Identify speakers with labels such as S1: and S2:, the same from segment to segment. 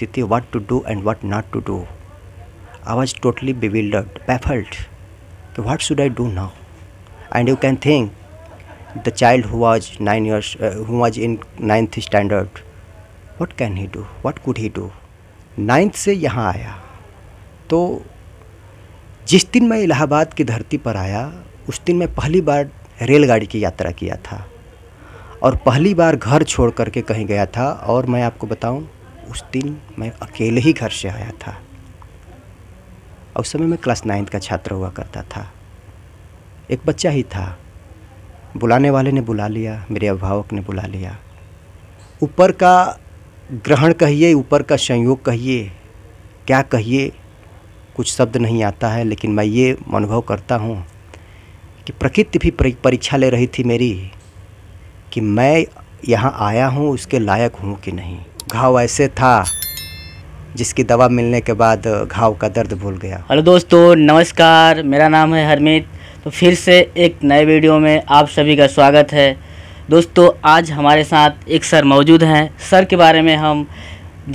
S1: सकती थी what to do and what not to do I was totally bewildered baffled कि what should I do now and you can think the child who was nine years who was in ninth standard what can he do what could he do ninth से यहाँ आया तो जिस दिन मैं इलाहाबाद की धरती पर आया उस दिन मैं पहली बार रेलगाड़ी की यात्रा किया था और पहली बार घर छोड़ करके कहीं गया था और मैं आपको बताऊं उस दिन मैं अकेले ही घर से आया था उस समय मैं क्लास नाइन्थ का छात्र हुआ करता था एक बच्चा ही था बुलाने वाले ने बुला लिया मेरे अभिभावक ने बुला लिया ऊपर का ग्रहण कहिए ऊपर का संयोग कहिए क्या कहिए कुछ शब्द नहीं आता है लेकिन मैं ये अनुभव करता हूँ कि प्रकृति भी परीक्षा ले रही थी मेरी कि मैं यहाँ आया हूँ उसके लायक हूँ कि नहीं घाव ऐसे था जिसकी दवा मिलने के बाद घाव का दर्द भूल गया
S2: हेलो दोस्तों नमस्कार मेरा नाम है हरमीत तो फिर से एक नए वीडियो में आप सभी का स्वागत है दोस्तों आज हमारे साथ एक सर मौजूद हैं सर के बारे में हम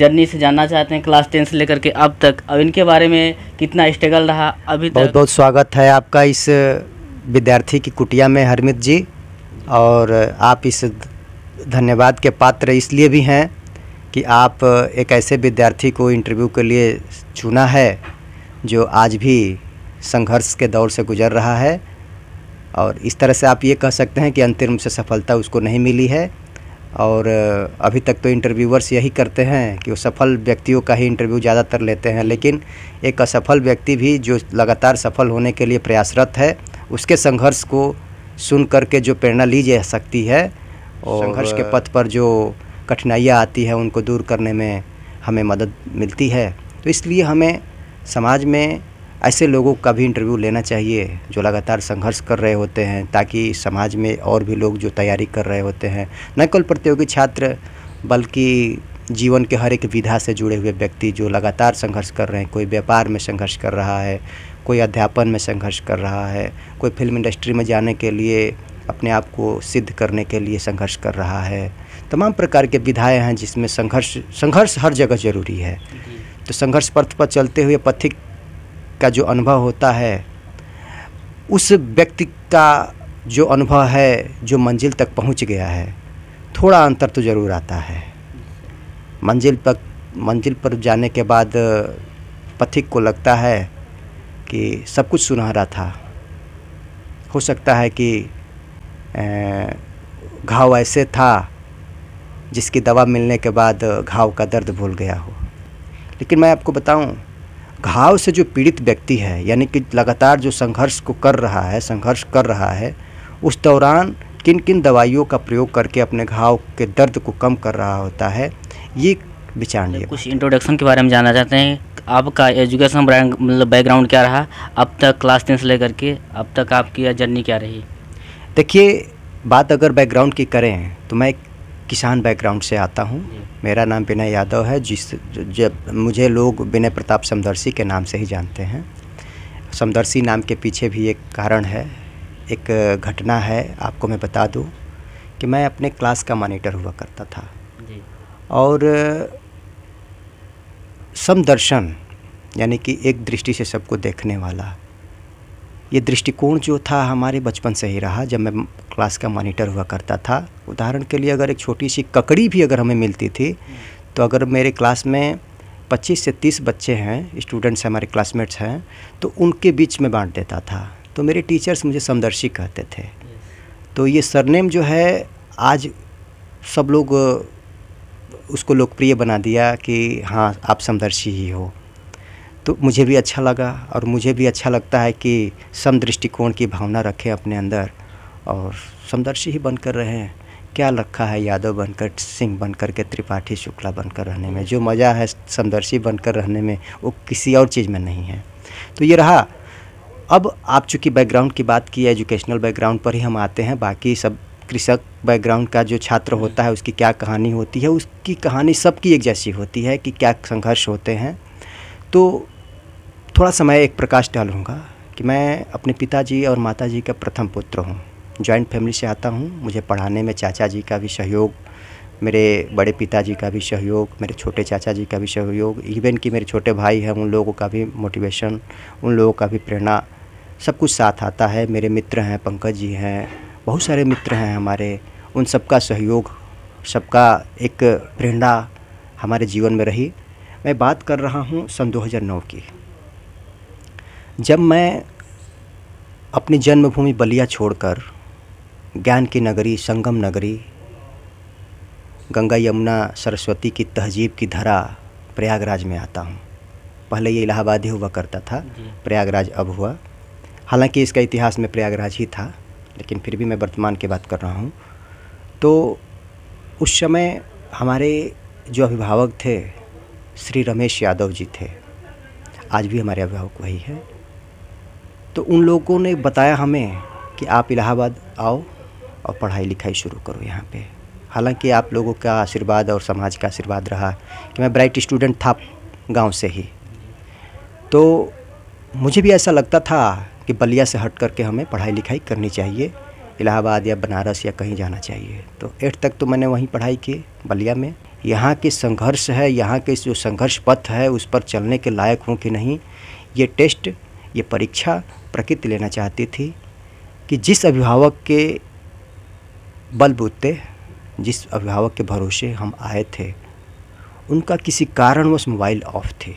S2: जर्नी से जानना चाहते हैं क्लास टेन से लेकर के अब तक अब इनके बारे में कितना स्ट्रगल रहा अभी बहुत तक बहुत
S1: स्वागत है आपका इस विद्यार्थी की कुटिया में हरमित जी और आप इस धन्यवाद के पात्र इसलिए भी हैं कि आप एक ऐसे विद्यार्थी को इंटरव्यू के लिए चुना है जो आज भी संघर्ष के दौर से गुजर रहा है और इस तरह से आप ये कह सकते हैं कि अंतिम से सफलता उसको नहीं मिली है और अभी तक तो इंटरव्यूअर्स यही करते हैं कि वो सफल व्यक्तियों का ही इंटरव्यू ज़्यादातर लेते हैं लेकिन एक असफल व्यक्ति भी जो लगातार सफल होने के लिए प्रयासरत है उसके संघर्ष को सुन करके जो प्रेरणा ली जा सकती है और संघर्ष के पथ पर जो कठिनाइयाँ आती है उनको दूर करने में हमें मदद मिलती है तो इसलिए हमें समाज में ऐसे लोगों का भी इंटरव्यू लेना चाहिए जो लगातार संघर्ष कर रहे होते हैं ताकि समाज में और भी लोग जो तैयारी कर रहे होते हैं न केवल प्रतियोगी छात्र बल्कि जीवन के हर एक विधा से जुड़े हुए व्यक्ति जो लगातार संघर्ष कर रहे हैं कोई व्यापार में संघर्ष कर रहा है कोई अध्यापन में संघर्ष कर रहा है कोई फिल्म इंडस्ट्री में जाने के लिए अपने आप को सिद्ध करने के लिए संघर्ष कर रहा है तमाम प्रकार के विधाएँ हैं जिसमें संघर्ष संघर्ष हर जगह ज़रूरी है तो संघर्ष पथ पर चलते हुए पथिक का जो अनुभव होता है उस व्यक्ति का जो अनुभव है जो मंजिल तक पहुंच गया है थोड़ा अंतर तो ज़रूर आता है मंजिल पर मंजिल पर जाने के बाद पथिक को लगता है कि सब कुछ सुनहरा था हो सकता है कि घाव ऐसे था जिसकी दवा मिलने के बाद घाव का दर्द भूल गया हो लेकिन मैं आपको बताऊं घाव से जो पीड़ित व्यक्ति है यानी कि लगातार जो संघर्ष को कर रहा है संघर्ष कर रहा है उस दौरान किन किन दवाइयों का प्रयोग करके अपने घाव के दर्द को कम कर रहा होता है ये विचारणीय
S2: कुछ इंट्रोडक्शन के बारे में जानना चाहते हैं आपका एजुकेशन मतलब बैकग्राउंड क्या रहा अब तक क्लास टेन से लेकर के अब तक आपकी जर्नी क्या रही
S1: देखिए बात अगर बैकग्राउंड की करें तो मैं किसान बैकग्राउंड से आता हूँ हम्म। मेरा नाम विनय यादव है जिस जब मुझे लोग विनय प्रताप समदर्शी के नाम से ही जानते हैं समदर्शी नाम के पीछे भी एक कारण है एक घटना है आपको मैं बता दूँ कि मैं अपने क्लास का मॉनिटर हुआ करता था और समदर्शन यानी कि एक दृष्टि से सबको देखने वाला ये दृष्टिकोण जो था हमारे बचपन से ही रहा जब मैं क्लास का मॉनिटर हुआ करता था उदाहरण के लिए अगर एक छोटी सी ककड़ी भी अगर हमें मिलती थी तो अगर मेरे क्लास में 25 से 30 बच्चे हैं स्टूडेंट्स हमारे क्लासमेट्स हैं तो उनके बीच में बांट देता था तो मेरे टीचर्स मुझे समदर्शी कहते थे तो ये सरनेम जो है आज सब लोग उसको लोकप्रिय बना दिया कि हाँ आप समदर्शी ही हो तो मुझे भी अच्छा लगा और मुझे भी अच्छा लगता है कि सम दृष्टिकोण की भावना रखें अपने अंदर और समदर्शी ही बनकर रहें क्या रखा है यादव बनकर सिंह बनकर के त्रिपाठी शुक्ला बनकर रहने में जो मज़ा है समदर्शी बनकर रहने में वो किसी और चीज़ में नहीं है तो ये रहा अब आप चूँकि बैकग्राउंड की बात की एजुकेशनल बैकग्राउंड पर ही हम आते हैं बाकी सब कृषक बैकग्राउंड का जो छात्र होता है उसकी क्या कहानी होती है उसकी कहानी सबकी एक जैसी होती है कि क्या संघर्ष होते हैं तो थोड़ा समय एक प्रकाश डालूँगा कि मैं अपने पिताजी और माताजी का प्रथम पुत्र हूँ जॉइंट फैमिली से आता हूँ मुझे पढ़ाने में चाचा जी का भी सहयोग मेरे बड़े पिताजी का भी सहयोग मेरे छोटे चाचा जी का भी सहयोग इवन कि मेरे छोटे भाई हैं उन लोगों का भी मोटिवेशन उन लोगों का भी प्रेरणा सब कुछ साथ आता है मेरे मित्र हैं पंकज जी हैं बहुत सारे मित्र हैं हमारे उन सबका सहयोग सबका एक प्रेरणा हमारे जीवन में रही मैं बात कर रहा हूँ सन 2009 की जब मैं अपनी जन्मभूमि बलिया छोड़कर ज्ञान की नगरी संगम नगरी गंगा यमुना सरस्वती की तहजीब की धरा प्रयागराज में आता हूँ पहले ये इलाहाबाद ही हुआ करता था प्रयागराज अब हुआ हालांकि इसका इतिहास में प्रयागराज ही था लेकिन फिर भी मैं वर्तमान की बात कर रहा हूँ तो उस समय हमारे जो अभिभावक थे श्री रमेश यादव जी थे आज भी हमारे अभिभावक वही हैं तो उन लोगों ने बताया हमें कि आप इलाहाबाद आओ और पढ़ाई लिखाई शुरू करो यहाँ पे हालांकि आप लोगों का आशीर्वाद और समाज का आशीर्वाद रहा कि मैं ब्राइट स्टूडेंट था गांव से ही तो मुझे भी ऐसा लगता था कि बलिया से हट करके हमें पढ़ाई लिखाई करनी चाहिए इलाहाबाद या बनारस या कहीं जाना चाहिए तो एट तक तो मैंने वहीं पढ़ाई की बलिया में यहाँ के संघर्ष है यहाँ के जो संघर्ष पथ है उस पर चलने के लायक हूँ कि नहीं ये टेस्ट ये परीक्षा प्रकृति लेना चाहती थी कि जिस अभिभावक के बलबूते जिस अभिभावक के भरोसे हम आए थे उनका किसी कारणवश मोबाइल ऑफ थे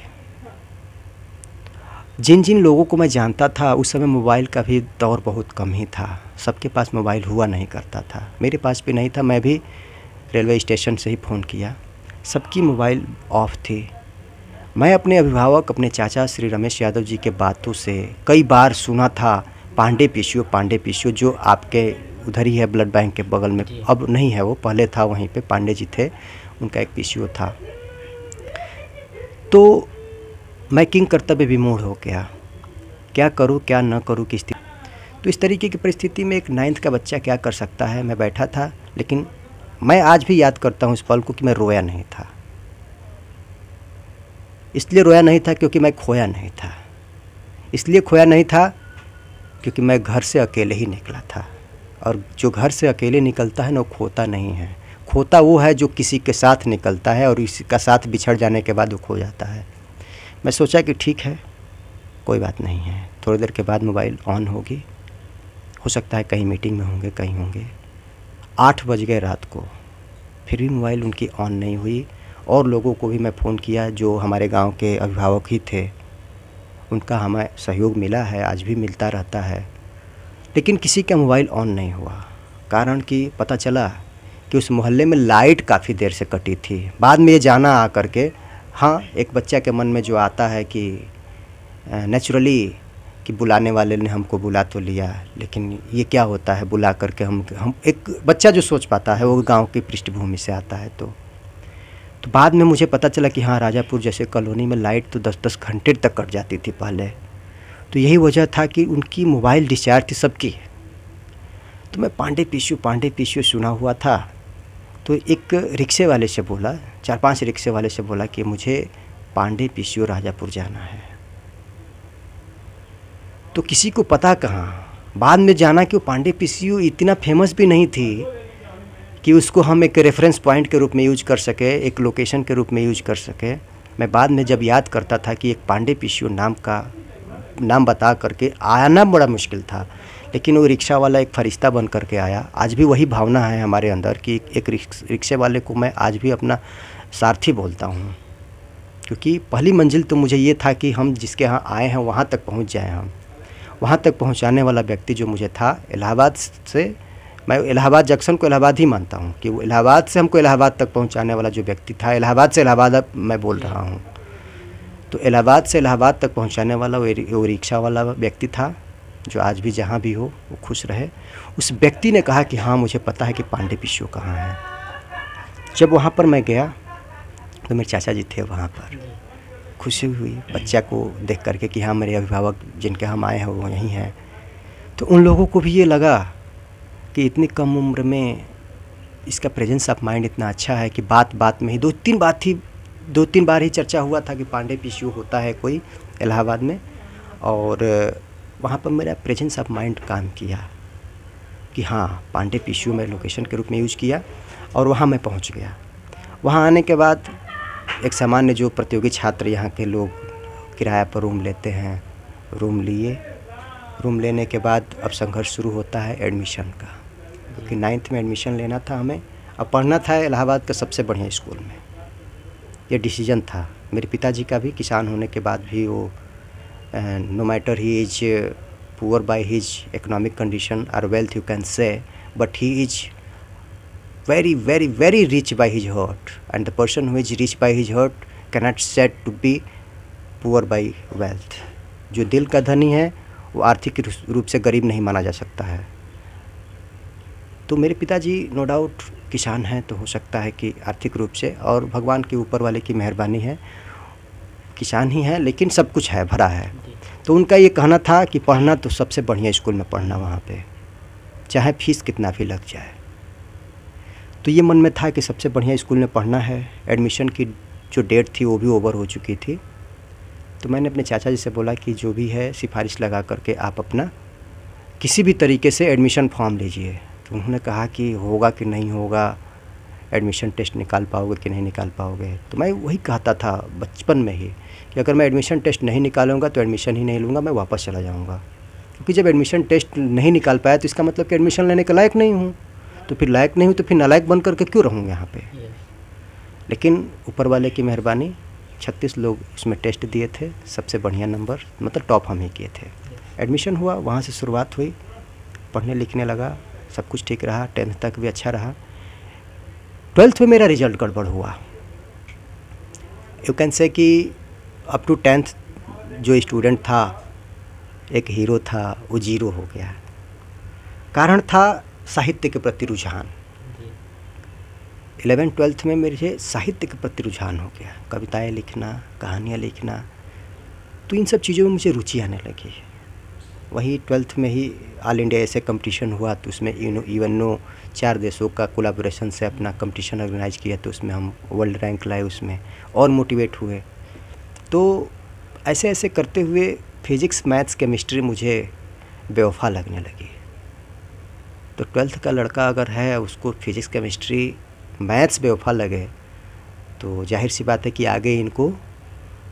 S1: जिन जिन लोगों को मैं जानता था उस समय मोबाइल का भी दौर बहुत कम ही था सबके पास मोबाइल हुआ नहीं करता था मेरे पास भी नहीं था मैं भी रेलवे स्टेशन से ही फ़ोन किया सबकी मोबाइल ऑफ थी मैं अपने अभिभावक अपने चाचा श्री रमेश यादव जी के बातों से कई बार सुना था पांडे पीसीओ पांडे पीसीओ जो आपके उधर ही है ब्लड बैंक के बगल में अब नहीं है वो पहले था वहीं पे पांडे जी थे उनका एक पीसीओ था तो मैं किंग कर्तव्य विमूढ़ हो गया क्या करूँ क्या न करूँ किस तो इस तरीके की परिस्थिति में एक नाइन्थ का बच्चा क्या कर सकता है मैं बैठा था लेकिन मैं आज भी याद करता हूँ इस पल को कि मैं रोया नहीं था इसलिए रोया नहीं था क्योंकि मैं खोया नहीं था इसलिए खोया नहीं था क्योंकि मैं घर से अकेले ही निकला था और जो घर से अकेले निकलता है ना वो खोता नहीं है खोता वो है जो किसी के साथ निकलता है और इसका साथ बिछड़ जाने के बाद वो खो जाता है मैं सोचा कि ठीक है कोई बात नहीं है थोड़ी देर के बाद मोबाइल ऑन होगी हो सकता है कहीं मीटिंग में होंगे कहीं होंगे आठ बज गए रात को फिर भी मोबाइल उनकी ऑन नहीं हुई और लोगों को भी मैं फ़ोन किया जो हमारे गांव के अभिभावक ही थे उनका हमें सहयोग मिला है आज भी मिलता रहता है लेकिन किसी का मोबाइल ऑन नहीं हुआ कारण कि पता चला कि उस मोहल्ले में लाइट काफ़ी देर से कटी थी बाद में ये जाना आ करके हाँ एक बच्चा के मन में जो आता है कि नेचुरली कि बुलाने वाले ने हमको बुला तो लिया लेकिन ये क्या होता है बुला करके हम हम एक बच्चा जो सोच पाता है वो गांव की पृष्ठभूमि से आता है तो तो बाद में मुझे पता चला कि हाँ राजापुर जैसे कॉलोनी में लाइट तो दस दस घंटे तक कट जाती थी पहले तो यही वजह था कि उनकी मोबाइल डिस्चार्ज थी सबकी तो मैं पांडे पीशू पांडे पीशू सुना हुआ था तो एक रिक्शे वाले से बोला चार पांच रिक्शे वाले से बोला कि मुझे पांडे पीसीओ राजापुर जाना है तो किसी को पता कहाँ बाद में जाना कि वो पांडे पीसीओ इतना फेमस भी नहीं थी कि उसको हम एक रेफरेंस पॉइंट के रूप में यूज कर सके एक लोकेशन के रूप में यूज कर सके मैं बाद में जब याद करता था कि एक पांडे पिशियो नाम का नाम बता करके आना बड़ा मुश्किल था लेकिन वो रिक्शा वाला एक फरिश्ता बन करके आया आज भी वही भावना है हमारे अंदर कि एक रिक्शे वाले को मैं आज भी अपना सारथी बोलता हूँ क्योंकि पहली मंजिल तो मुझे ये था कि हम जिसके यहाँ आए हैं वहाँ तक पहुँच जाएँ हम वहाँ तक पहुँचाने वाला व्यक्ति जो मुझे था इलाहाबाद से मैं इलाहाबाद जंक्शन को इलाहाबाद ही मानता हूँ कि वो इलाहाबाद से हमको इलाहाबाद तक पहुँचाने वाला जो व्यक्ति था इलाहाबाद से इलाहाबाद मैं बोल रहा हूँ तो इलाहाबाद से इलाहाबाद तक पहुँचाने वाला वो रिक्शा वाला व्यक्ति था जो आज भी जहाँ भी हो वो खुश रहे उस व्यक्ति ने कहा कि हाँ मुझे पता है कि पांडे पिशो कहाँ है जब वहाँ पर मैं गया तो मेरे चाचा जी थे वहाँ पर खुशी हुई बच्चा को देख करके कि हाँ मेरे अभिभावक जिनके हम आए हैं वो यहीं हैं तो उन लोगों को भी ये लगा कि इतनी कम उम्र में इसका प्रेजेंस ऑफ माइंड इतना अच्छा है कि बात बात में ही दो तीन बात ही दो तीन बार ही चर्चा हुआ था कि पांडे पी होता है कोई इलाहाबाद में और वहाँ पर मेरा प्रेजेंस ऑफ माइंड काम किया कि हाँ पांडे पी मैं लोकेशन के रूप में यूज किया और वहाँ मैं पहुँच गया वहाँ आने के बाद एक सामान्य जो प्रतियोगी छात्र यहाँ के लोग किराया पर रूम लेते हैं रूम लिए रूम लेने के बाद अब संघर्ष शुरू होता है एडमिशन का कि नाइन्थ में एडमिशन लेना था हमें और पढ़ना था इलाहाबाद के सबसे बढ़िया स्कूल में ये डिसीजन था मेरे पिताजी का भी किसान होने के बाद भी वो no matter he is poor by his economic condition or wealth you can say but he is very very very rich by his heart and the person who is rich by his heart cannot set to be poor by wealth जो दिल का धनी है वो आर्थिक रूप से गरीब नहीं माना जा सकता है तो मेरे पिताजी नो डाउट किसान हैं तो हो सकता है कि आर्थिक रूप से और भगवान के ऊपर वाले की मेहरबानी है किसान ही हैं लेकिन सब कुछ है भरा है तो उनका ये कहना था कि पढ़ना तो सबसे बढ़िया स्कूल में पढ़ना वहाँ पे चाहे फीस कितना भी लग जाए तो ये मन में था कि सबसे बढ़िया स्कूल में पढ़ना है एडमिशन की जो डेट थी वो भी ओवर हो चुकी थी तो मैंने अपने चाचा जी से बोला कि जो भी है सिफारिश लगा करके आप अपना किसी भी तरीके से एडमिशन फॉर्म लीजिए उन्होंने कहा कि होगा कि नहीं होगा एडमिशन टेस्ट निकाल पाओगे कि नहीं निकाल पाओगे तो मैं वही कहता था बचपन में ही कि अगर मैं एडमिशन टेस्ट नहीं निकालूंगा तो एडमिशन ही नहीं लूँगा मैं वापस चला जाऊँगा क्योंकि जब एडमिशन टेस्ट नहीं निकाल पाया तो इसका मतलब कि एडमिशन लेने के लायक नहीं हूँ तो फिर लायक नहीं हूँ तो फिर नालायक बन करके क्यों रहूँगा यहाँ पे लेकिन ऊपर वाले की मेहरबानी छत्तीस लोग उसमें टेस्ट दिए थे सबसे बढ़िया नंबर मतलब टॉप हम ही किए थे एडमिशन हुआ वहाँ से शुरुआत हुई पढ़ने लिखने लगा सब कुछ ठीक रहा टेंथ तक भी अच्छा रहा ट्वेल्थ में मेरा रिजल्ट गड़बड़ हुआ यू कैन से कि अप टू टेंथ जो स्टूडेंट था एक हीरो था वो जीरो हो गया कारण था साहित्य के प्रति रुझान इलेवेंथ ट्वेल्थ में मेरे साहित्य के प्रति रुझान हो गया कविताएं लिखना कहानियाँ लिखना तो इन सब चीज़ों में मुझे रुचि आने लगी है वही ट्वेल्थ में ही ऑल इंडिया ऐसे कंपटीशन हुआ तो उसमें इवन नो चार देशों का कोलाब्रेशन से अपना कंपटीशन ऑर्गेनाइज किया तो उसमें हम वर्ल्ड रैंक लाए उसमें और मोटिवेट हुए तो ऐसे ऐसे करते हुए फिज़िक्स मैथ्स केमिस्ट्री मुझे बेवफा लगने लगी तो ट्वेल्थ का लड़का अगर है उसको फिज़िक्स केमिस्ट्री मैथ्स बेवफा लगे तो जाहिर सी बात है कि आगे इनको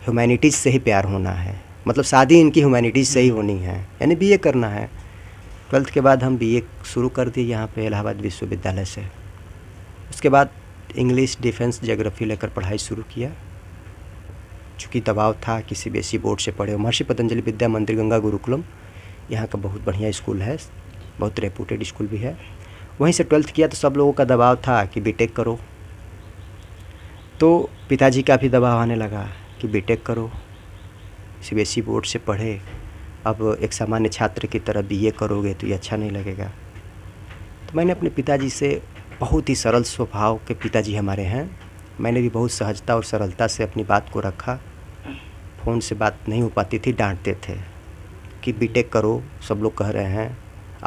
S1: ह्यूमैनिटीज़ से ही प्यार होना है मतलब शादी इनकी ह्यूमैनिटीज़ से ही होनी है यानी बीए करना है ट्वेल्थ के बाद हम बीए शुरू कर दिए यहाँ पे इलाहाबाद विश्वविद्यालय से उसके बाद इंग्लिश डिफेंस जोग्राफ़ी लेकर पढ़ाई शुरू किया चूँकि दबाव था कि सी बोर्ड से पढ़े महर्षि पतंजलि विद्या मंदिर गंगा गुरुकुलम यहाँ का बहुत बढ़िया स्कूल है बहुत रेपूटेड स्कूल भी है वहीं से ट्वेल्थ किया तो सब लोगों का दबाव था कि बीटेक करो तो पिताजी का भी दबाव आने लगा कि बीटेक करो सी बोर्ड से पढ़े अब एक सामान्य छात्र की तरह बीए करोगे तो ये अच्छा नहीं लगेगा तो मैंने अपने पिताजी से बहुत ही सरल स्वभाव के पिताजी हमारे हैं मैंने भी बहुत सहजता और सरलता से अपनी बात को रखा फ़ोन से बात नहीं हो पाती थी डांटते थे कि बीटेक करो सब लोग कह रहे हैं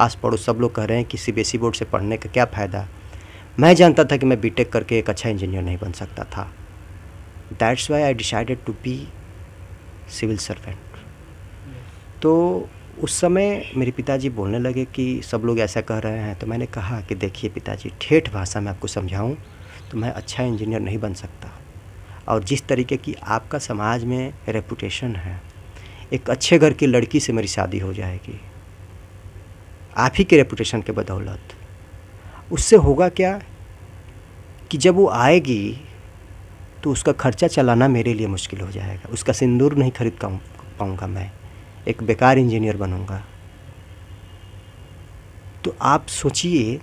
S1: आस पड़ोस सब लोग कह रहे हैं कि सी e बोर्ड से पढ़ने का क्या फ़ायदा मैं जानता था कि मैं बीटेक करके एक अच्छा इंजीनियर नहीं बन सकता था that's why I decided to be civil servant तो उस समय मेरे पिताजी बोलने लगे कि सब लोग ऐसा कह रहे हैं तो मैंने कहा कि देखिए पिताजी ठेठ भाषा में आपको समझाऊं तो मैं अच्छा इंजीनियर नहीं बन सकता और जिस तरीके की आपका समाज में रेपुटेशन है एक अच्छे घर की लड़की से मेरी शादी हो जाएगी आप ही के रेपुटेशन के बदौलत उससे होगा क्या कि जब वो आएगी तो उसका खर्चा चलाना मेरे लिए मुश्किल हो जाएगा उसका सिंदूर नहीं खरीद पाऊँगा मैं एक बेकार इंजीनियर बनूँगा तो आप सोचिए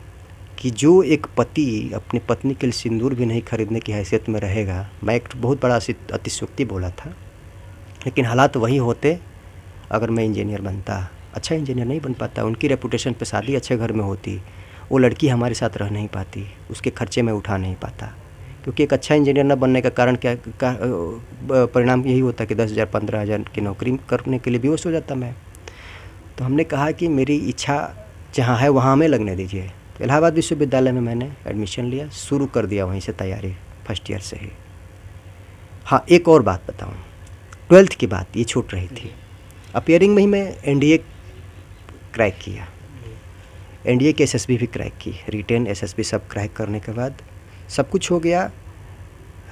S1: कि जो एक पति अपने पत्नी के लिए सिंदूर भी नहीं खरीदने की हैसियत में रहेगा मैं एक बहुत बड़ा अतिशोक्ति बोला था लेकिन हालात वही होते अगर मैं इंजीनियर बनता अच्छा इंजीनियर नहीं बन पाता उनकी रेपुटेशन पे शादी अच्छे घर में होती वो लड़की हमारे साथ रह नहीं पाती उसके खर्चे में उठा नहीं पाता क्योंकि एक अच्छा इंजीनियर न बनने का कारण क्या का, परिणाम यही होता कि दस हज़ार पंद्रह हज़ार की नौकरी करने के लिए बेहोश हो जाता मैं तो हमने कहा कि मेरी इच्छा जहाँ है वहाँ हमें लगने दीजिए तो इलाहाबाद विश्वविद्यालय में मैंने एडमिशन लिया शुरू कर दिया वहीं से तैयारी फर्स्ट ईयर से ही हाँ एक और बात बताऊँ ट्वेल्थ की बात ये छूट रही थी अपियरिंग में ही मैं एन क्रैक किया एन डी ए के एस एस भी क्रैक की रिटेन एस एस सब क्रैक करने के बाद सब कुछ हो गया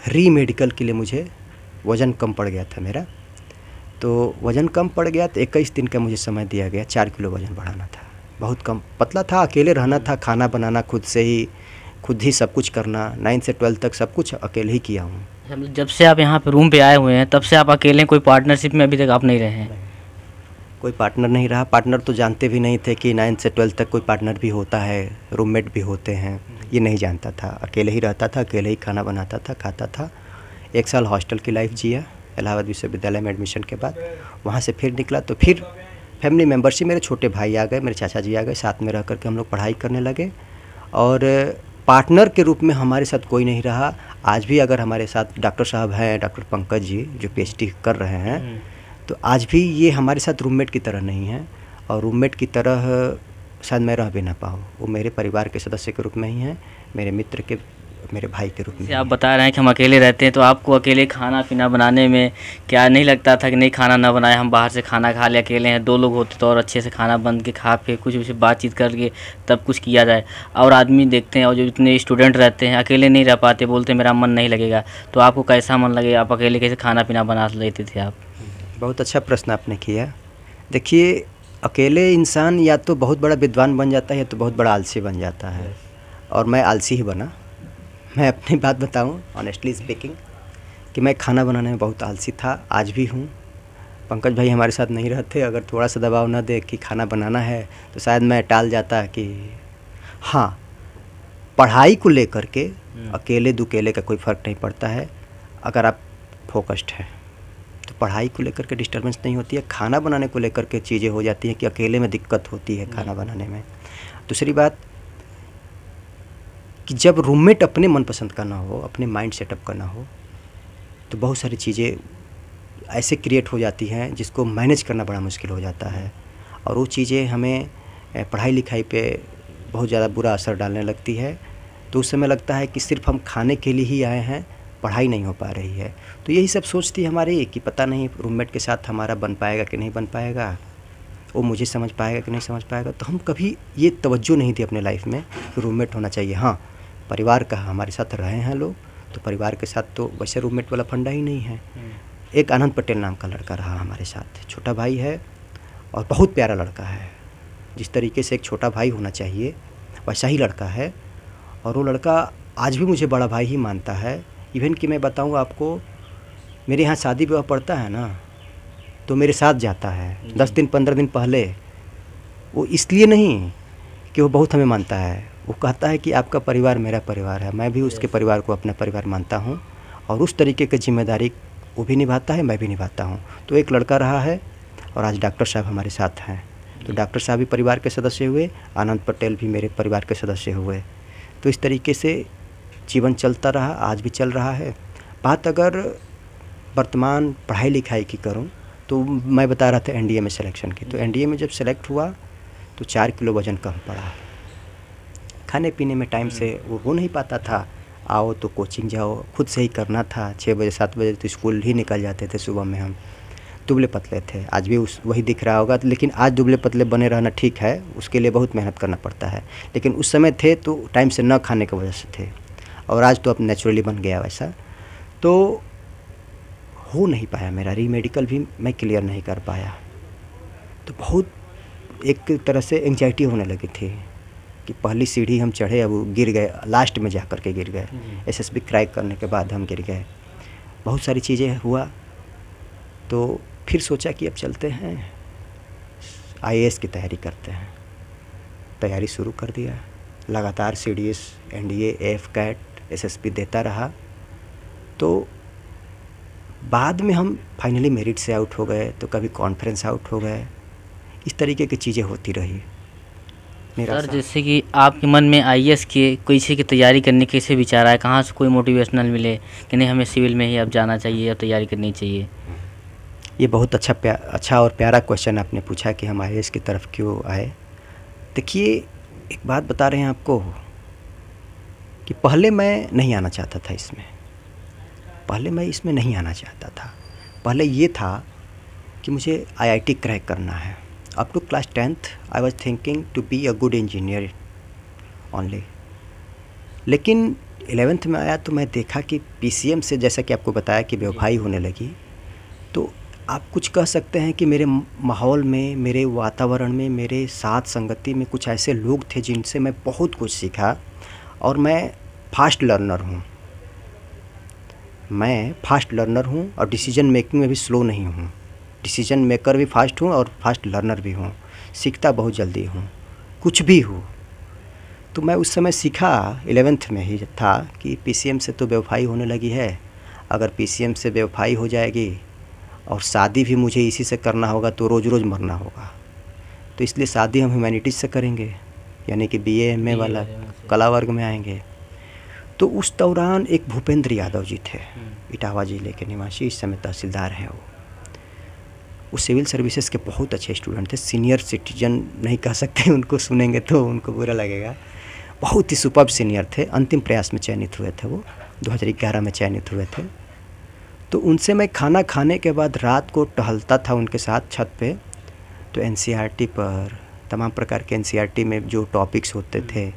S1: री मेडिकल के लिए मुझे वज़न कम पड़ गया था मेरा तो वज़न कम पड़ गया तो इक्कीस दिन का मुझे समय दिया गया चार किलो वज़न बढ़ाना था बहुत कम पतला था अकेले रहना था खाना बनाना खुद से ही खुद ही सब कुछ करना नाइन्थ से ट्वेल्थ तक सब कुछ अकेले ही किया हूँ जब से आप यहाँ पे रूम पे आए हुए हैं तब से आप अकेले कोई पार्टनरशिप में अभी तक आप नहीं रहे हैं कोई पार्टनर नहीं रहा पार्टनर तो जानते भी नहीं थे कि नाइन्थ से ट्वेल्थ तक कोई पार्टनर भी होता है रूममेट भी होते हैं ये नहीं जानता था अकेले ही रहता था अकेले ही खाना बनाता था खाता था एक साल हॉस्टल की लाइफ जिया इलाहाबाद विश्वविद्यालय में एडमिशन के बाद वहाँ से फिर निकला तो फिर फैमिली मेम्बर से मेरे छोटे भाई आ गए मेरे चाचा जी आ गए साथ में रह करके हम लोग पढ़ाई करने लगे और पार्टनर के रूप में हमारे साथ कोई नहीं रहा आज भी अगर हमारे साथ डॉक्टर साहब हैं डॉक्टर पंकज जी जो पीएचडी कर रहे हैं हम्म। तो आज भी ये हमारे साथ रूममेट की तरह नहीं है और रूममेट की तरह शायद मैं रह भी ना पाऊँ वो मेरे परिवार के सदस्य के रूप में ही हैं मेरे मित्र के मेरे भाई के रूप में आप
S2: बता रहे हैं कि हम अकेले रहते हैं तो आपको अकेले खाना पीना बनाने में क्या नहीं लगता था कि नहीं खाना ना बनाए हम बाहर से खाना खा ले अकेले हैं दो लोग होते तो और अच्छे से खाना बन के खा के कुछ उसे बातचीत करके तब कुछ किया जाए और आदमी देखते हैं और जो इतने स्टूडेंट रहते हैं अकेले नहीं रह पाते बोलते मेरा मन नहीं लगेगा तो आपको कैसा मन लगे आप अकेले कैसे खाना पीना बना लेते थे आप
S1: बहुत अच्छा प्रश्न आपने किया देखिए अकेले इंसान या तो बहुत बड़ा विद्वान बन जाता है या तो बहुत बड़ा आलसी बन जाता है और मैं आलसी ही बना मैं अपनी बात बताऊं ऑनेस्टली स्पीकिंग कि मैं खाना बनाने में बहुत आलसी था आज भी हूँ पंकज भाई हमारे साथ नहीं रहते अगर थोड़ा सा दबाव ना दे कि खाना बनाना है तो शायद मैं टाल जाता कि हाँ पढ़ाई को लेकर के हम्म। अकेले दुकेले का कोई फ़र्क नहीं पड़ता है अगर आप फोकस्ड हैं तो पढ़ाई को लेकर के डिस्टर्बेंस नहीं होती है खाना बनाने को लेकर के चीज़ें हो जाती हैं कि अकेले में दिक्कत होती है खाना बनाने में दूसरी बात कि जब रूममेट अपने मनपसंद का ना हो अपने माइंड सेटअप का ना हो तो बहुत सारी चीज़ें ऐसे क्रिएट हो जाती हैं जिसको मैनेज करना बड़ा मुश्किल हो जाता है और वो चीज़ें हमें पढ़ाई लिखाई पे बहुत ज़्यादा बुरा असर डालने लगती है तो उस समय लगता है कि सिर्फ हम खाने के लिए ही आए हैं पढ़ाई नहीं हो पा रही है तो यही सब सोचती हमारे कि पता नहीं रूममेट के साथ हमारा बन पाएगा कि नहीं बन पाएगा वो मुझे समझ पाएगा कि नहीं समझ पाएगा तो हम कभी ये तवज्जो नहीं दी अपने लाइफ में कि रूममेट होना चाहिए हाँ परिवार का हमारे साथ रहे हैं लोग तो परिवार के साथ तो वैसे रूममेट वाला फंडा ही नहीं है एक आनंद पटेल नाम का लड़का रहा हमारे साथ छोटा भाई है और बहुत प्यारा लड़का है जिस तरीके से एक छोटा भाई होना चाहिए वैसा ही लड़का है और वो लड़का आज भी मुझे बड़ा भाई ही मानता है इवन कि मैं बताऊँ आपको मेरे यहाँ शादी विवाह पड़ता है ना तो मेरे साथ जाता है दस दिन पंद्रह दिन पहले वो इसलिए नहीं कि वो बहुत हमें मानता है वो कहता है कि आपका परिवार मेरा परिवार है मैं भी उसके परिवार को अपना परिवार मानता हूँ और उस तरीके की जिम्मेदारी वो भी निभाता है मैं भी निभाता हूँ तो एक लड़का रहा है और आज डॉक्टर साहब हमारे साथ हैं तो डॉक्टर साहब भी परिवार के सदस्य हुए आनंद पटेल भी मेरे परिवार के सदस्य हुए तो इस तरीके से जीवन चलता रहा आज भी चल रहा है बात अगर वर्तमान पढ़ाई लिखाई की करूँ तो मैं बता रहा था एन में सिलेक्शन की तो एन में जब सेलेक्ट हुआ तो चार किलो वज़न कम पड़ा खाने पीने में टाइम से वो हो नहीं पाता था आओ तो कोचिंग जाओ खुद से ही करना था छः बजे सात बजे तो स्कूल ही निकल जाते थे सुबह में हम दुबले पतले थे आज भी उस वही दिख रहा होगा तो लेकिन आज दुबले पतले बने रहना ठीक है उसके लिए बहुत मेहनत करना पड़ता है लेकिन उस समय थे तो टाइम से न खाने की वजह से थे और आज तो अब नेचुरली बन गया वैसा तो हो नहीं पाया मेरा री मेडिकल भी मैं क्लियर नहीं कर पाया तो बहुत एक तरह से एंगजाइटी होने लगी थी कि पहली सीढ़ी हम चढ़े अब गिर गए लास्ट में जा कर के गिर गए एस एस बी क्रैक करने के बाद हम गिर गए बहुत सारी चीज़ें हुआ तो फिर सोचा कि अब चलते हैं आई की तैयारी करते हैं तैयारी शुरू कर दिया लगातार C D S N D A F CAT SSB देता रहा तो बाद में हम फाइनली मेरिट से आउट हो गए तो कभी कॉन्फ्रेंस आउट हो गए इस तरीके की चीज़ें होती रही मेरा सर
S2: जैसे कि आपके मन में आई एस के कोई की तैयारी करने के विचार आए कहाँ से कोई मोटिवेशनल मिले कि नहीं हमें सिविल में ही अब जाना चाहिए या तैयारी करनी चाहिए
S1: ये बहुत अच्छा प्या अच्छा और प्यारा क्वेश्चन आपने पूछा कि हम आई की तरफ क्यों आए देखिए एक बात बता रहे हैं आपको कि पहले मैं नहीं आना चाहता था इसमें पहले मैं इसमें नहीं आना चाहता था पहले ये था कि मुझे आईआईटी क्रैक करना है up to class tenth I was thinking to be a good engineer only लेकिन एलेवेंथ में आया तो मैं देखा कि पीसीएम से जैसा कि आपको बताया कि व्यवहाई होने लगी तो आप कुछ कह सकते हैं कि मेरे माहौल में मेरे वातावरण में मेरे साथ संगति में कुछ ऐसे लोग थे जिनसे मैं बहुत कुछ सीखा और मैं फ़ास्ट लर्नर हूँ मैं फ़ास्ट लर्नर हूँ और डिसीजन मेकिंग में भी स्लो नहीं हूँ डिसीजन मेकर भी फास्ट हूँ और फास्ट लर्नर भी हूँ सीखता बहुत जल्दी हूँ कुछ भी हूँ तो मैं उस समय सीखा एलेवेंथ में ही था कि पी से तो व्यवफाई होने लगी है अगर पी से व्यवफाई हो जाएगी और शादी भी मुझे इसी से करना होगा तो रोज़ रोज़ मरना होगा तो इसलिए शादी हम ह्यूमैनिटीज़ से करेंगे यानी कि बी एम ए वाला कला वर्ग में आएंगे तो उस दौरान एक भूपेंद्र यादव जी थे इटावा जिले के निवासी इस समय तहसीलदार हैं वो वो सिविल सर्विसेज के बहुत अच्छे स्टूडेंट थे सीनियर सिटीजन नहीं कह सकते उनको सुनेंगे तो उनको बुरा लगेगा बहुत ही सुपर सीनियर थे अंतिम प्रयास में चयनित हुए थे वो 2011 में चयनित हुए थे तो उनसे मैं खाना खाने के बाद रात को टहलता था उनके साथ छत पे तो एन e पर तमाम प्रकार के एन e में जो टॉपिक्स होते थे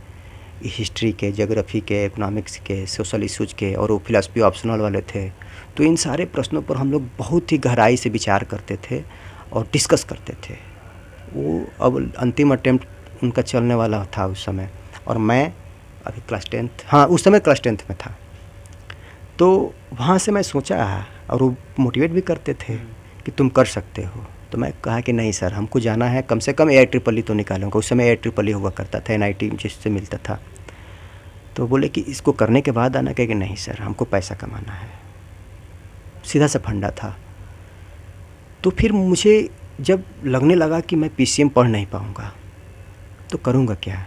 S1: हिस्ट्री के जोग्राफ़ी के इकोनॉमिक्स के सोशल इशूज़ के और वो फिलासफी ऑप्शनल वाले थे तो इन सारे प्रश्नों पर हम लोग बहुत ही गहराई से विचार करते थे और डिस्कस करते थे वो अब अंतिम अटैम्प्ट उनका चलने वाला था उस समय और मैं अभी क्लास टेंथ हाँ उस समय क्लास टेंथ में था तो वहाँ से मैं सोचा और वो मोटिवेट भी करते थे कि तुम कर सकते हो तो मैं कहा कि नहीं सर हमको जाना है कम से कम ए आई ट्रिपल ई तो निकालूंगा उस समय ए आई ट्रिपल ई हुआ करता था एन आई टी जिससे मिलता था तो बोले कि इसको करने के बाद आना कहे कि नहीं सर हमको पैसा कमाना है सीधा सा फंडा था तो फिर मुझे जब लगने लगा कि मैं पीसीएम पढ़ नहीं पाऊँगा तो करूँगा क्या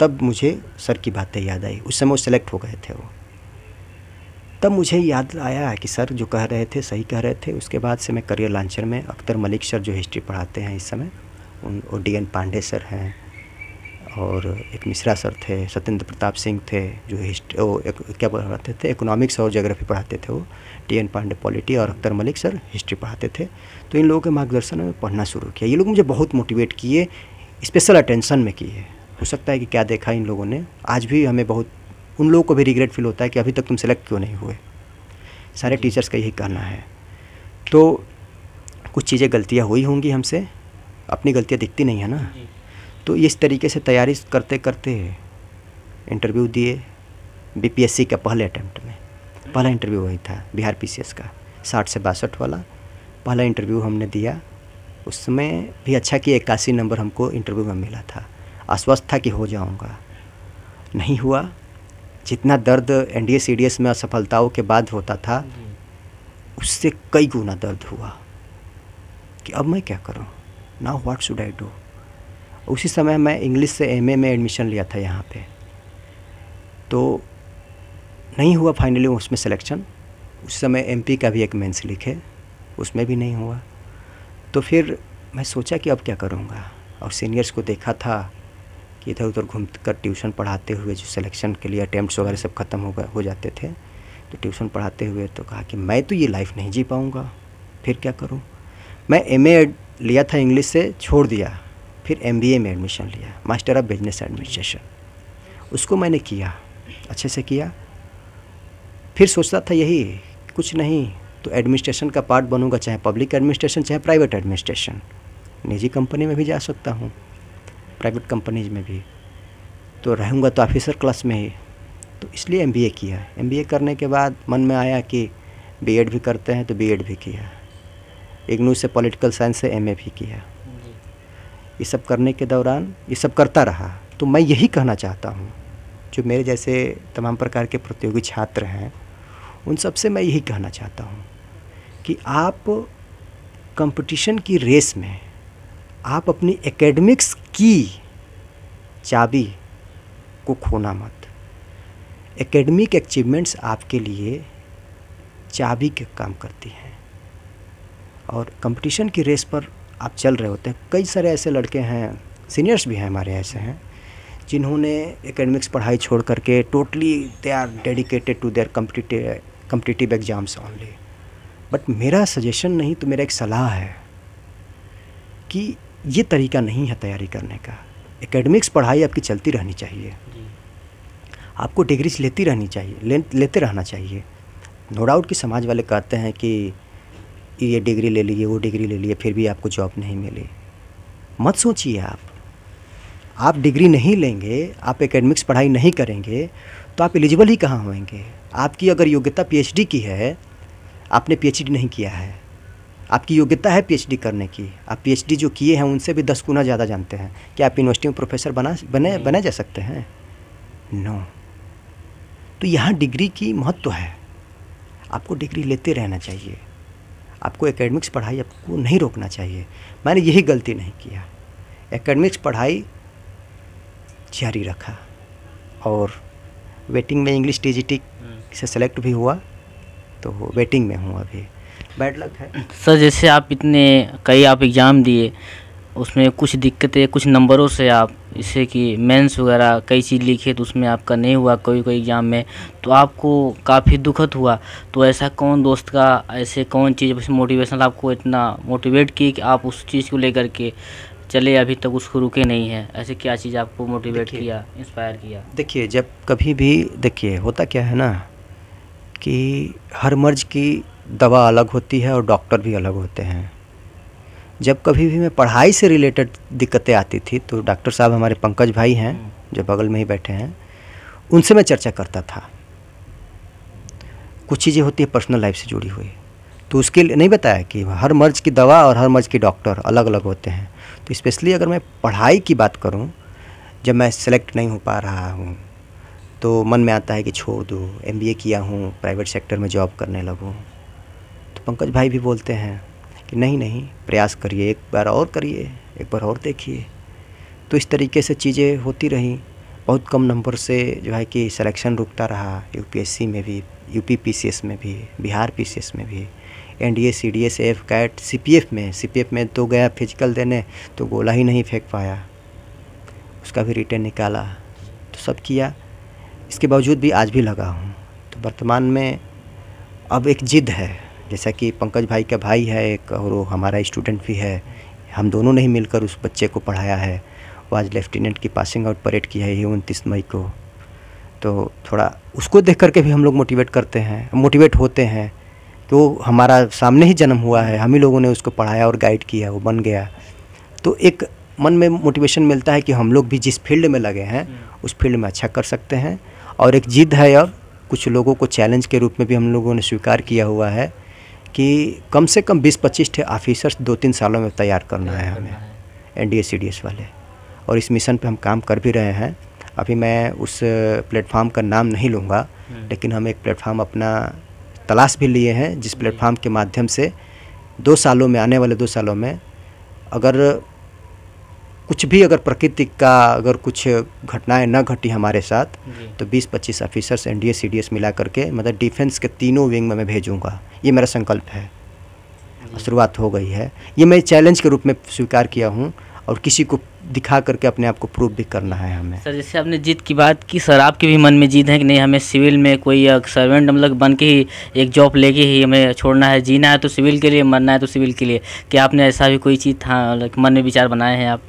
S1: तब मुझे सर की बातें याद आई उस समय वो सेलेक्ट हो गए थे वो तब मुझे याद आया कि सर जो कह रहे थे सही कह रहे थे उसके बाद से मैं करियर लांचर में अख्तर मलिक सर जो हिस्ट्री पढ़ाते हैं इस समय उन डी एन पांडे सर हैं और एक मिश्रा सर थे सत्येंद्र प्रताप सिंह थे जो हिस्ट वो एक, क्या पढ़ाते थे इकोनॉमिक्स और जोग्राफी पढ़ाते थे वो टी एन पांडे पॉलिटी और अख्तर मलिक सर हिस्ट्री पढ़ाते थे तो इन लोगों के मार्गदर्शन में पढ़ना शुरू किया ये लोग मुझे बहुत मोटिवेट किए स्पेशल अटेंशन में किए हो सकता है कि क्या देखा इन लोगों ने आज भी हमें बहुत उन लोगों को भी रिग्रेट फील होता है कि अभी तक तुम सेलेक्ट क्यों नहीं हुए सारे टीचर्स का यही कहना है तो कुछ चीज़ें गलतियाँ हुई होंगी हमसे अपनी गलतियाँ दिखती नहीं है ना तो इस तरीके से तैयारी करते करते इंटरव्यू दिए बीपीएससी का पहले अटैम्प्ट में पहला इंटरव्यू वही था बिहार पीसीएस का साठ से बासठ वाला पहला इंटरव्यू हमने दिया उसमें भी अच्छा कि इक्यासी नंबर हमको इंटरव्यू में मिला था आश्वस्त था कि हो जाऊंगा नहीं हुआ जितना दर्द एन डी में असफलताओं के बाद होता था उससे कई गुना दर्द हुआ कि अब मैं क्या करूँ now what should I do उसी समय मैं इंग्लिश से एमए में एडमिशन लिया था यहाँ पे तो नहीं हुआ फाइनली उसमें सिलेक्शन उस समय एमपी का भी एक मेंस लिखे उसमें भी नहीं हुआ तो फिर मैं सोचा कि अब क्या करूँगा और सीनियर्स को देखा था कि इधर उधर घूम कर ट्यूशन पढ़ाते हुए जो सिलेक्शन के लिए अटैम्प्ट वगैरह सब ख़त्म हो गए हो जाते थे तो ट्यूशन पढ़ाते हुए तो कहा कि मैं तो ये लाइफ नहीं जी पाऊँगा फिर क्या करूँ मैं एम लिया था इंग्लिश से छोड़ दिया फिर एम में एडमिशन लिया मास्टर ऑफ बिजनेस एडमिनिस्ट्रेशन उसको मैंने किया अच्छे से किया फिर सोचता था यही कुछ नहीं तो एडमिनिस्ट्रेशन का पार्ट बनूंगा चाहे पब्लिक एडमिनिस्ट्रेशन चाहे प्राइवेट एडमिनिस्ट्रेशन निजी कंपनी में भी जा सकता हूँ प्राइवेट कंपनीज में भी तो रहूँगा तो ऑफिसर क्लास में ही तो इसलिए एम किया एम करने के बाद मन में आया कि बी भी करते हैं तो बी भी किया इग्नू से पॉलिटिकल साइंस से एम भी किया ये सब करने के दौरान ये सब करता रहा तो मैं यही कहना चाहता हूँ जो मेरे जैसे तमाम प्रकार के प्रतियोगी छात्र हैं उन सब से मैं यही कहना चाहता हूँ कि आप कंपटीशन की रेस में आप अपनी एकेडमिक्स की चाबी को खोना मत एकेडमिक अचीवमेंट्स आपके लिए चाबी के काम करती हैं और कंपटीशन की रेस पर आप चल रहे होते हैं कई सारे ऐसे लड़के हैं सीनियर्स भी हैं हमारे ऐसे हैं जिन्होंने एकेडमिक्स पढ़ाई छोड़ करके totally they are dedicated to their competitive competitive exams only but मेरा सजेशन नहीं तो मेरा एक सलाह है कि ये तरीका नहीं है तैयारी करने का एकेडमिक्स पढ़ाई आपकी चलती रहनी चाहिए आपको डिग्रीज लेती रहनी चाहिए ले, लेते रहना चाहिए नो डाउट कि समाज वाले कहते हैं कि ये डिग्री ले लीजिए वो डिग्री ले लिए फिर भी आपको जॉब नहीं मिली मत सोचिए आप आप डिग्री नहीं लेंगे आप एकेडमिक्स पढ़ाई नहीं करेंगे तो आप एलिजिबल ही कहाँ होंगे आपकी अगर योग्यता पीएचडी की है आपने पीएचडी नहीं किया है आपकी योग्यता है पीएचडी करने की आप पीएचडी जो किए हैं उनसे भी दस गुना ज़्यादा जानते हैं क्या आप यूनिवर्सिटी में प्रोफेसर बना बने बने जा सकते हैं नो तो यहाँ डिग्री की महत्व तो है आपको डिग्री लेते रहना चाहिए आपको एकेडमिक्स पढ़ाई आपको नहीं रोकना चाहिए मैंने यही गलती नहीं किया एकेडमिक्स पढ़ाई जारी रखा और वेटिंग में इंग्लिश हम्म। टी से सेलेक्ट भी हुआ तो वेटिंग में हूँ अभी बैड लक है
S2: सर जैसे आप इतने कई आप एग्ज़ाम दिए उसमें कुछ दिक्कतें कुछ नंबरों से आप जैसे कि मेंस वगैरह कई चीज़ लिखी तो उसमें आपका नहीं हुआ कोई कोई एग्ज़ाम में तो आपको काफ़ी दुखद हुआ तो ऐसा कौन दोस्त का ऐसे कौन चीज़ वैसे मोटिवेशनल आपको इतना मोटिवेट की कि आप उस चीज़ को लेकर के चले अभी तक उसको रुके नहीं है ऐसे क्या चीज़ आपको मोटिवेट किया इंस्पायर किया
S1: देखिए जब कभी भी देखिए होता क्या है ना कि हर मर्ज की दवा अलग होती है और डॉक्टर भी अलग होते हैं जब कभी भी मैं पढ़ाई से रिलेटेड दिक्कतें आती थी तो डॉक्टर साहब हमारे पंकज भाई हैं हम्म। जो बगल में ही बैठे हैं उनसे मैं चर्चा करता था कुछ चीज़ें होती है पर्सनल लाइफ से जुड़ी हुई तो उसके लिए नहीं बताया कि हर मर्ज की दवा और हर मर्ज के डॉक्टर अलग अलग होते हैं तो स्पेशली अगर मैं पढ़ाई की बात करूं जब मैं सेलेक्ट नहीं हो पा रहा हूं तो मन में आता है कि छोड़ दो एमबीए किया हूँ प्राइवेट सेक्टर में जॉब करने लगूँ तो पंकज भाई भी बोलते हैं कि नहीं नहीं प्रयास करिए एक बार और करिए एक बार और देखिए तो इस तरीके से चीज़ें होती रहीं बहुत कम नंबर से जो है कि सिलेक्शन रुकता रहा यूपीएससी में भी यूपी पीसीएस में भी बिहार पीसीएस में भी N D A C D S F CAT C P F में सी पी एफ में तो गया फिजिकल देने तो गोला ही नहीं फेंक पाया उसका भी रिटर्न निकाला तो सब किया इसके बावजूद भी आज भी लगा हूँ तो वर्तमान में अब एक जिद है जैसा कि पंकज भाई का भाई है एक और वो हमारा स्टूडेंट भी है हम दोनों ने ही मिलकर उस बच्चे को पढ़ाया है वो आज लेफ्टिनेंट की पासिंग आउट परेड की है ये उनतीस मई को तो थोड़ा उसको देख करके भी हम लोग मोटिवेट करते हैं मोटिवेट होते हैं कि तो हमारा सामने ही जन्म हुआ है हम ही लोगों ने उसको पढ़ाया और गाइड किया वो बन गया तो एक मन में मोटिवेशन मिलता है कि हम लोग भी जिस फील्ड में लगे हैं उस फील्ड में अच्छा कर सकते हैं और एक जिद है अब कुछ लोगों को चैलेंज के रूप में भी हम लोगों ने स्वीकार किया हुआ है कि कम से कम 20-25 ठे ऑफिसर्स दो तीन सालों में तैयार करना है हमें एन डी वाले और इस मिशन पे हम काम कर भी रहे हैं अभी मैं उस प्लेटफार्म का नाम नहीं लूँगा हम्म। लेकिन हम एक प्लेटफार्म अपना तलाश भी लिए हैं जिस प्लेटफार्म के माध्यम से दो सालों में आने वाले दो सालों में अगर कुछ भी अगर प्रकृति का अगर कुछ घटनाएं न घटी हमारे साथ तो 20-25 officers N D S C मिला करके मतलब डिफेंस के तीनों विंग में मैं भेजूँगा ये मेरा संकल्प है शुरुआत हो गई है ये मैं चैलेंज के रूप में स्वीकार किया हूँ और किसी को दिखा करके अपने आप को प्रूव भी करना है हमें
S2: सर जैसे आपने जीत की बात की सर आपके भी मन में जीत है कि नहीं हमें सिविल में कोई सर्वेंट मतलब बन के ही एक जॉब लेके ही हमें छोड़ना है जीना है तो सिविल के लिए मरना है तो सिविल के लिए क्या आपने ऐसा भी कोई चीज़ था मन में विचार बनाए हैं आप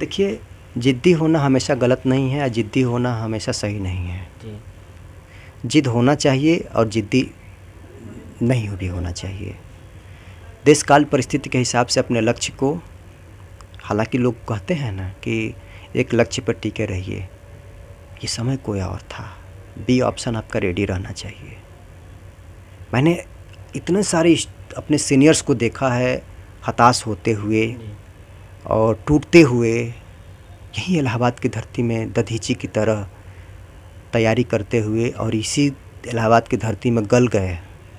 S1: देखिए ज़िद्दी होना हमेशा गलत नहीं है और ज़िद्दी होना हमेशा सही नहीं है जिद होना चाहिए और ज़िद्दी नहीं भी होना चाहिए देश काल परिस्थिति के हिसाब से अपने लक्ष्य को हालांकि लोग कहते हैं ना कि एक लक्ष्य पर टिके रहिए ये समय कोई और था बी ऑप्शन आपका रेडी रहना चाहिए मैंने इतने सारे अपने सीनियर्स को देखा है हताश होते हुए और टूटते हुए यहीं इलाहाबाद की धरती में दधीची की तरह तैयारी करते हुए और इसी इलाहाबाद की धरती में गल गए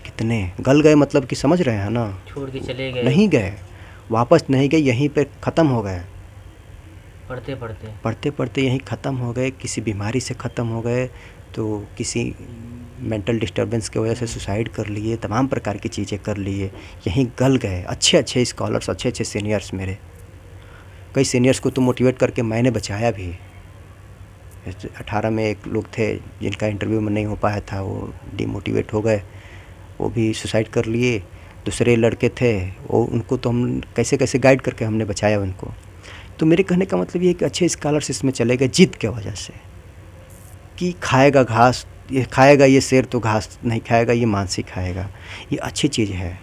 S1: कितने गल गए मतलब कि समझ रहे हैं ना छोड़ के चले गए नहीं गए वापस नहीं गए यहीं पर ख़त्म हो गए पढ़ते पढ़ते पढ़ते पढ़ते यहीं ख़त्म हो गए किसी बीमारी से ख़त्म हो गए तो किसी मेंटल डिस्टरबेंस की वजह से सुसाइड कर लिए तमाम प्रकार की चीज़ें कर लिए यहीं गल गए अच्छे अच्छे स्कॉलर्स अच्छे अच्छे सीनियर्स मेरे कई सीनियर्स को तो मोटिवेट करके मैंने बचाया भी अठारह में एक लोग थे जिनका इंटरव्यू में नहीं हो पाया था वो डीमोटिवेट हो गए वो भी सुसाइड कर लिए दूसरे लड़के थे वो उनको तो हम कैसे कैसे गाइड करके हमने बचाया उनको तो मेरे कहने का मतलब ये कि अच्छे स्कॉलरशिप में चले गए जिद के वजह से कि खाएगा घास ये खाएगा ये शेर तो घास नहीं खाएगा ये मानसिक खाएगा ये अच्छी चीज़ है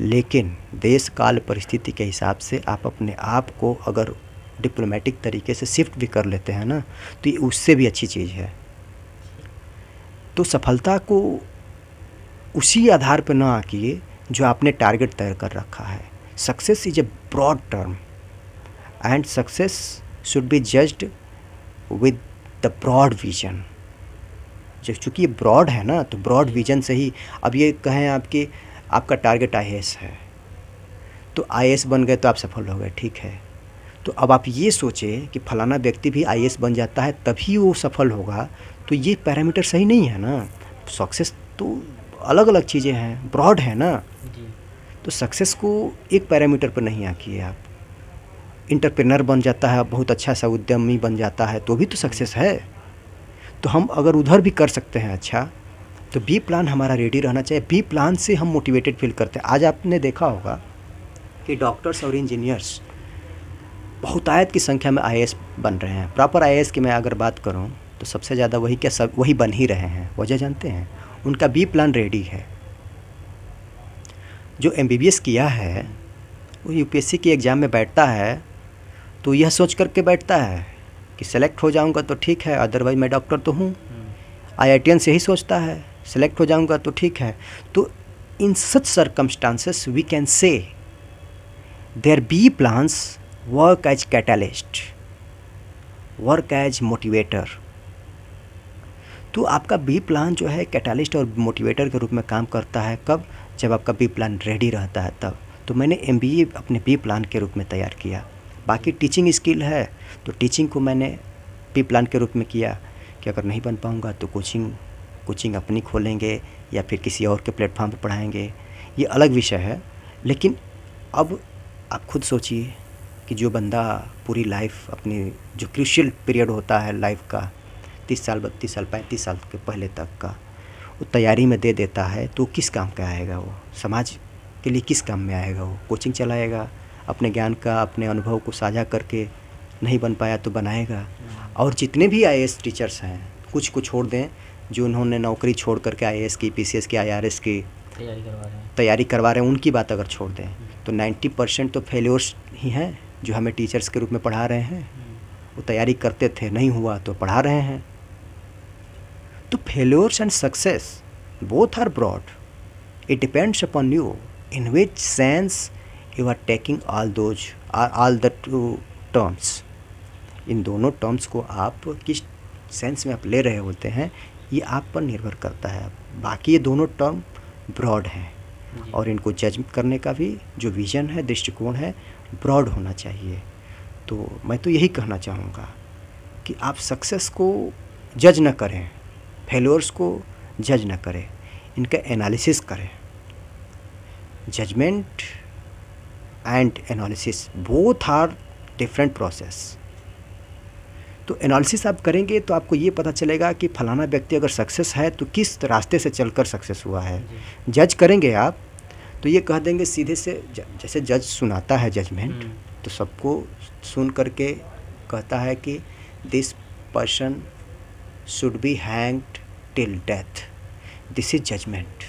S1: लेकिन देश काल परिस्थिति के हिसाब से आप अपने आप को अगर डिप्लोमेटिक तरीके से शिफ्ट भी कर लेते हैं ना तो ये उससे भी अच्छी चीज़ है तो सफलता को उसी आधार पर ना आकिए जो आपने टारगेट तय कर रखा है success is a broad term and success should be judged with the broad vision जब चूँकि ये ब्रॉड है ना तो ब्रॉड विजन से ही अब ये कहें आपके आपका टारगेट आई है तो आई बन गए तो आप सफल हो गए ठीक है तो अब आप ये सोचें कि फलाना व्यक्ति भी आई बन जाता है तभी वो सफल होगा तो ये पैरामीटर सही नहीं है ना सक्सेस तो अलग अलग चीज़ें हैं ब्रॉड है ना तो सक्सेस को एक पैरामीटर पर नहीं आकी आप इंटरप्रेनर बन जाता है बहुत अच्छा सा उद्यमी बन जाता है तो भी तो सक्सेस है तो हम अगर उधर भी कर सकते हैं अच्छा तो बी प्लान हमारा रेडी रहना चाहिए बी प्लान से हम मोटिवेटेड फील करते हैं आज आपने देखा होगा कि डॉक्टर्स और इंजीनियर्स बहुतायत की संख्या में आई बन रहे हैं प्रॉपर आई की मैं अगर बात करूँ तो सबसे ज़्यादा वही क्या सब वही बन ही रहे हैं वजह जानते हैं उनका बी प्लान रेडी है जो एम किया है वो यू की एग्ज़ाम में बैठता है तो यह सोच करके बैठता है कि सेलेक्ट हो जाऊंगा तो ठीक है अदरवाइज़ मैं डॉक्टर तो हूँ आई हम्म। से ही सोचता है सेलेक्ट हो जाऊंगा तो ठीक है तो in such circumstances we can say there be plans work as catalyst work as motivator तो आपका बी प्लान जो है कैटालिस्ट और मोटिवेटर के रूप में काम करता है कब जब आपका बी प्लान रेडी रहता है तब तो मैंने एम अपने बी प्लान के रूप में तैयार किया बाकी टीचिंग स्किल है तो टीचिंग को मैंने बी प्लान के रूप में किया कि अगर नहीं बन पाऊँगा तो कोचिंग कोचिंग अपनी खोलेंगे या फिर किसी और के प्लेटफॉर्म पर पढ़ाएंगे ये अलग विषय है लेकिन अब आप खुद सोचिए कि जो बंदा पूरी लाइफ अपनी जो क्रिशियल पीरियड होता है लाइफ का तीस साल बत्तीस साल पैंतीस साल के पहले तक का वो तैयारी में दे देता है तो किस काम का आएगा वो समाज के लिए किस काम में आएगा वो कोचिंग चलाएगा अपने ज्ञान का अपने अनुभव को साझा करके नहीं बन पाया तो बनाएगा हम्म। और जितने भी आई टीचर्स हैं कुछ को छोड़ दें जो उन्होंने नौकरी छोड़ करके आई एस की पी सी एस की आई आर एस की तैयारी करवा रहे हैं उनकी बात अगर छोड़ दें तो नाइन्टी परसेंट तो फेलियर्स ही हैं जो हमें टीचर्स के रूप में पढ़ा रहे हैं वो तैयारी करते थे नहीं हुआ तो पढ़ा रहे हैं तो failures and success both are broad it depends upon you in which sense you are taking all those all the two terms इन दोनों टर्म्स को आप किस सेंस में आप ले रहे होते हैं ये आप पर निर्भर करता है बाकी ये दोनों टर्म ब्रॉड हैं और इनको जज करने का भी जो विज़न है दृष्टिकोण है ब्रॉड होना चाहिए तो मैं तो यही कहना चाहूँगा कि आप सक्सेस को जज ना करें फेलोअर्स को जज न करें इनका एनालिसिस करें judgement and analysis both are different process तो एनालिसिस आप करेंगे तो आपको ये पता चलेगा कि फलाना व्यक्ति अगर सक्सेस है तो किस रास्ते से चलकर सक्सेस हुआ है जज करेंगे आप तो ये कह देंगे सीधे से जैसे जज सुनाता है जजमेंट हम्म। तो सबको सुन करके कहता है कि this person should be hanged till death this is judgement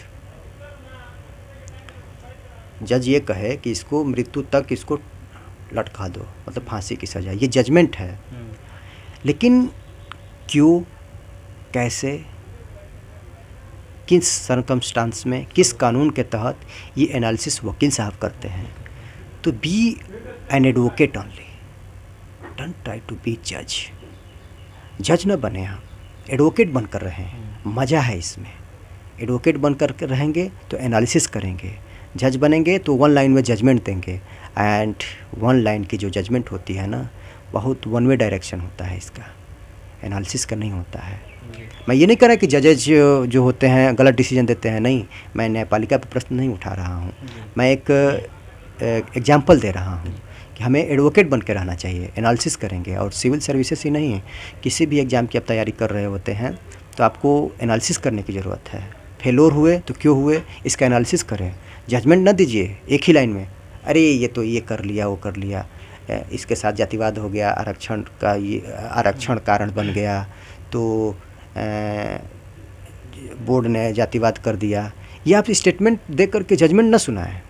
S1: जज ये कहे कि इसको मृत्यु तक इसको लटका दो मतलब फांसी की सजा ये जजमेंट है हम्म। लेकिन क्यों कैसे किस सरकमस्टांस में किस कानून के तहत ये एनालिसिस वकील साहब करते हैं तो B an advocate only done try to be जज जज न बने आप एडवोकेट बन कर रहे हैं मज़ा है इसमें एडवोकेट बन कर रहेंगे तो एनालिसिस करेंगे जज बनेंगे तो वन लाइन में जजमेंट देंगे एंड वन लाइन की जो जजमेंट होती है ना बहुत वन वे डायरेक्शन होता है इसका एनालिसिस का नहीं होता है मैं ये नहीं कह रहा कि जजेज जो होते हैं गलत डिसीजन देते हैं नहीं मैं न्यायपालिका पर प्रश्न नहीं उठा रहा हूँ मैं एक एग्जाम्पल दे रहा हूँ कि हमें एडवोकेट बन के रहना चाहिए एनालिसिस करेंगे और सिविल सर्विसेज ही नहीं है किसी भी एग्ज़ाम की आप तैयारी कर रहे होते हैं तो आपको एनालिसिस करने की ज़रूरत है फेलोर हुए तो क्यों हुए इसका एनालिसिस करें जजमेंट ना दीजिए एक ही लाइन में अरे ये तो ये कर लिया वो कर लिया इसके साथ जातिवाद हो गया आरक्षण का ये आरक्षण कारण बन गया तो बोर्ड ने जातिवाद कर दिया या आप स्टेटमेंट दे करके जजमेंट ना सुनाएं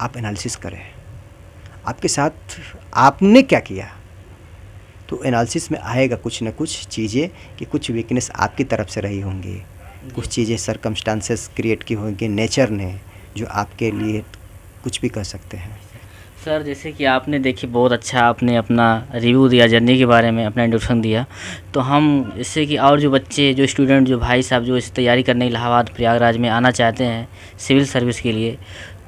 S1: आप एनालिसिस करें आपके साथ आपने क्या किया तो एनालिसिस में आएगा कुछ ना कुछ चीज़ें कि कुछ वीकनेस आपकी तरफ से रही होंगी कुछ चीज़ें सरकमस्टांसेस क्रिएट की होंगी नेचर ने जो आपके लिए कुछ भी कर सकते हैं
S2: सर जैसे कि आपने देखी बहुत अच्छा आपने अपना रिव्यू दिया जर्नी के बारे में अपना इंट्रोडक्शन दिया तो हम इससे कि और जो बच्चे जो स्टूडेंट जो भाई साहब जो इस तैयारी करने इलाहाबाद प्रयागराज में आना चाहते हैं सिविल सर्विस के लिए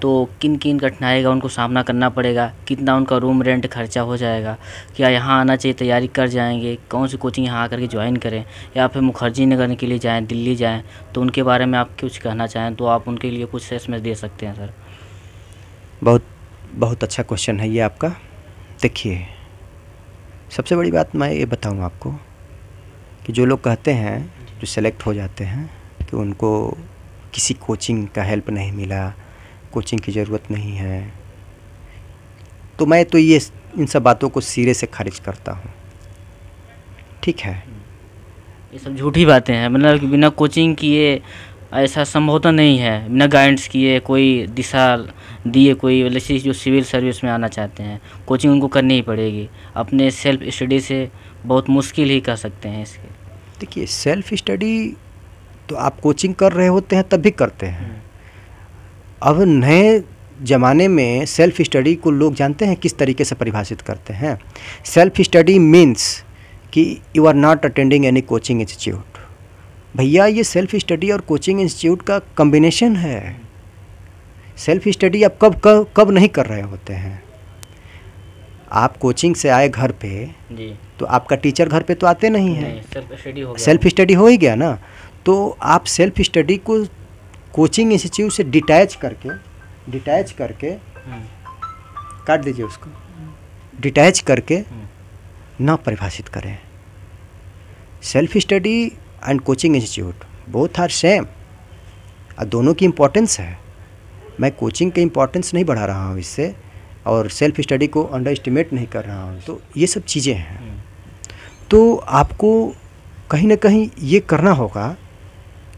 S2: तो किन किन कठिनाई का उनको सामना करना पड़ेगा कितना उनका रूम रेंट खर्चा हो जाएगा क्या यहाँ आना चाहिए तैयारी कर जाएंगे कौन सी कोचिंग यहाँ आकर के ज्वाइन करें या फिर मुखर्जी नगर के लिए जाएँ दिल्ली जाएँ तो उनके बारे में आप कुछ कहना चाहें तो आप उनके लिए कुछ एसमेस दे सकते हैं सर
S1: बहुत बहुत अच्छा क्वेश्चन है ये आपका देखिए सबसे बड़ी बात मैं ये बताऊँ आपको कि जो लोग कहते हैं जो सेलेक्ट हो जाते हैं कि उनको किसी कोचिंग का हेल्प नहीं मिला कोचिंग की ज़रूरत नहीं है तो मैं तो ये इन सब बातों को सिरे से खारिज करता हूँ ठीक है
S2: ये सब झूठी बातें हैं मतलब बिना कोचिंग किए ऐसा संभवता तो नहीं है बिना गाइडेंस किए कोई दिशा दिए कोई वैसे मतलब जो सिविल सर्विस में आना चाहते हैं कोचिंग उनको करनी ही पड़ेगी अपने सेल्फ स्टडी से
S1: बहुत मुश्किल
S2: ही कर सकते हैं इसके
S1: देखिए सेल्फ स्टडी तो आप कोचिंग कर रहे होते हैं तब भी करते हैं हम्म। अब नए ज़माने में सेल्फ स्टडी को लोग जानते हैं किस तरीके से परिभाषित करते हैं सेल्फ स्टडी मीन्स कि you are not attending any coaching institute भैया ये सेल्फ स्टडी और कोचिंग इंस्टीट्यूट का कम्बिनेशन है सेल्फ स्टडी आप कब कब कब नहीं कर रहे होते हैं आप कोचिंग से आए घर पे जी तो आपका टीचर घर पे तो आते नहीं है सेल्फ स्टडी हो ही गया ना तो आप सेल्फ स्टडी को कोचिंग इंस्टीट्यूट से डिटैच करके डिटैच करके हम्म। काट दीजिए उसको डिटैच करके हम्म। ना परिभाषित करें self study and coaching institute both are same और दोनों की इम्पोर्टेंस है मैं कोचिंग के इम्पोर्टेंस नहीं बढ़ा रहा हूँ इससे और सेल्फ स्टडी को अंडर एस्टिमेट नहीं कर रहा हूँ तो ये सब चीज़ें हैं हम्म। तो आपको कहीं ना कहीं ये करना होगा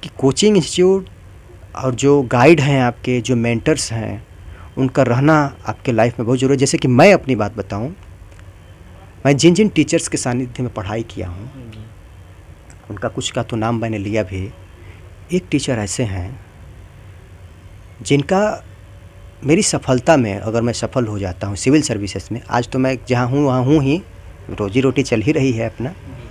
S1: कि कोचिंग इंस्टीट्यूट और जो गाइड हैं आपके जो मेंटर्स हैं उनका रहना आपके लाइफ में बहुत ज़रूरी है जैसे कि मैं अपनी बात बताऊं मैं जिन जिन टीचर्स के सानिध्य में पढ़ाई किया हूं हम्म। उनका कुछ का तो नाम मैंने लिया भी एक टीचर ऐसे हैं जिनका मेरी सफलता में अगर मैं सफल हो जाता हूँ सिविल सर्विसेज में आज तो मैं जहाँ हूँ वहाँ हूँ ही रोजी रोटी चल ही रही है अपना